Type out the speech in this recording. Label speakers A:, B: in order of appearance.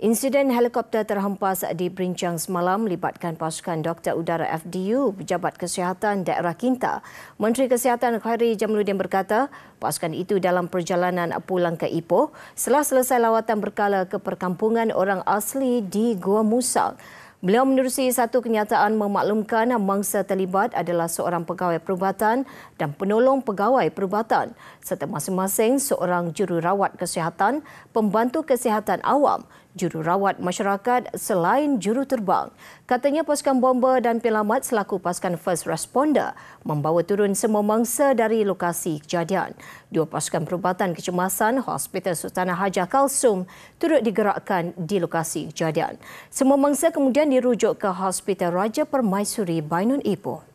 A: Insiden helikopter terhempas di Brincang semalam melibatkan pasukan Doktor Udara FDU, Pejabat Kesihatan Daerah Kinta. Menteri Kesihatan Khairi Jamaluddin berkata, pasukan itu dalam perjalanan pulang ke Ipoh setelah selesai lawatan berkala ke perkampungan orang asli di Gua Musang. Beliau menerusi satu kenyataan memaklumkan mangsa terlibat adalah seorang pegawai perubatan dan penolong pegawai perubatan serta masing-masing seorang jururawat kesihatan, pembantu kesihatan awam, jururawat masyarakat selain juruterbang. Katanya pasukan bomba dan penyelamat selaku pasukan first responder membawa turun semua mangsa dari lokasi kejadian. Dua pasukan perubatan kecemasan Hospital Sultanah Haja Kalsum turut digerakkan di lokasi kejadian. Semua mangsa kemudian dirujuk ke Hospital Raja Permaisuri Bainun Ipoh.